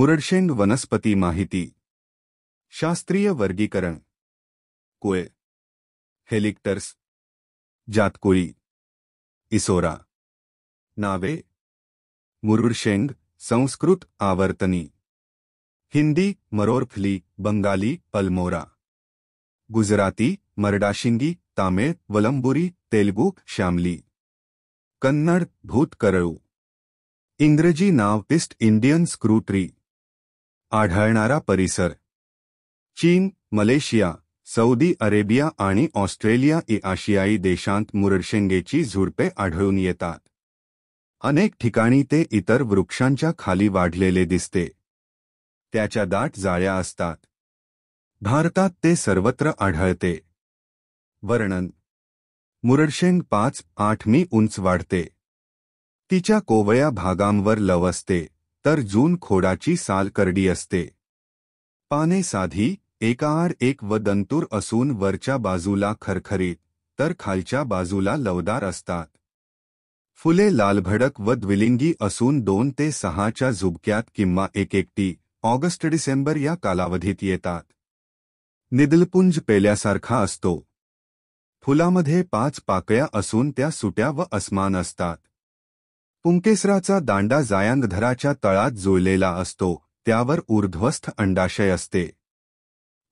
મુરડશેંગ વનસ્પતિ માહિતી શાસ્ત્રીય વર્ગીકરણ કોએ હેલિક્ટર્સ જાતકોઈ ઇસોરા નાવે મુરડશેંગ સંસ્કૃત આવર્તની હિન્દી મરોરફલી બંગાલી અલમોરા ગુજરાતી મરડાશિંગી તામિલ વલંબુરી તેલુગુ શ્યામલી કન્નડ ભૂતકરળુ इंग्रजी नाव ईस्ट इंडियन स्क्रू ट्री आढळणारा परिसर चीन मलेशिया सौदी अरेबिया आणि ऑस्ट्रेलिया इ आशियाई देशांत मुरडशेंगेची झुडपे आढळून येतात अनेक ठिकाणी ते इतर वृक्षांच्या खाली वाढलेले दिसते त्याच्या दाट जाळ्या असतात भारतात ते सर्वत्र आढळते वर्णन मुरडशेंग पाच आठ मी उंच वाढते तिच्या कोवळ्या भागांवर लवसते तर जून खोडाची साल करडी असते पाने साधी एकाआड एक व दंतूर असून वरच्या बाजूला खरखरीत तर खालच्या बाजूला लवदार असतात फुले लालभडक व द्विलिंगी असून दोन ते सहाच्या झुबक्यात किंवा एकटी ऑगस्ट डिसेंबर या कालावधीत येतात निदलपुंज पेल्यासारखा असतो फुलामध्ये पाच पाकळ्या असून त्या सुट्या व असमान असतात पुंकेसराचा दांडा जायांगधराच्या तळात जुळलेला असतो त्यावर ऊर्ध्वस्थ अंडाशय असते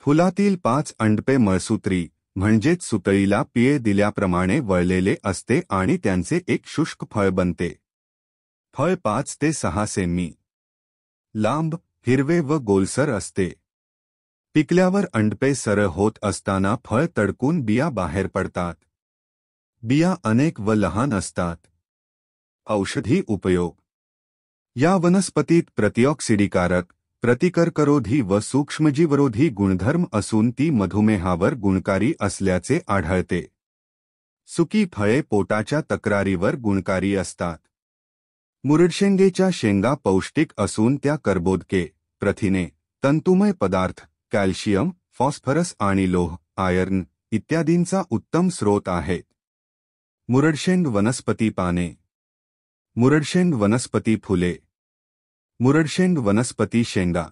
फुलातील पाच अंडपे मळसूत्री म्हणजेच सुतळीला पिये दिल्याप्रमाणे वळलेले असते आणि त्यांचे एक शुष्क फळ बनते फळ पाच ते सहा सेमी लांब हिरवे व गोलसर असते पिकल्यावर अंडपे सरळ होत असताना फळ तडकून बिया बाहेर पडतात बिया अनेक व लहान असतात औषधी उपयोग या वनस्पतीत प्रतिऑक्सिडीकारक प्रतिकरकरोधी व सूक्ष्मजीवरोधी गुणधर्म असून ती मधुमेहावर गुणकारी असल्याचे आढळते सुकी फळे पोटाच्या तक्रारीवर गुणकारी असतात मुरडशेंगेच्या शेंगा पौष्टिक असून त्या कर्बोदके प्रथिने तंतुमय पदार्थ कॅल्शियम फॉस्फरस आणि लोह आयर्न इत्यादींचा उत्तम स्रोत आहे मुरडशेंग वनस्पती पाने मुरडशेंड वनस्पती फुले मुरडशेंड वनस्पती शेंगा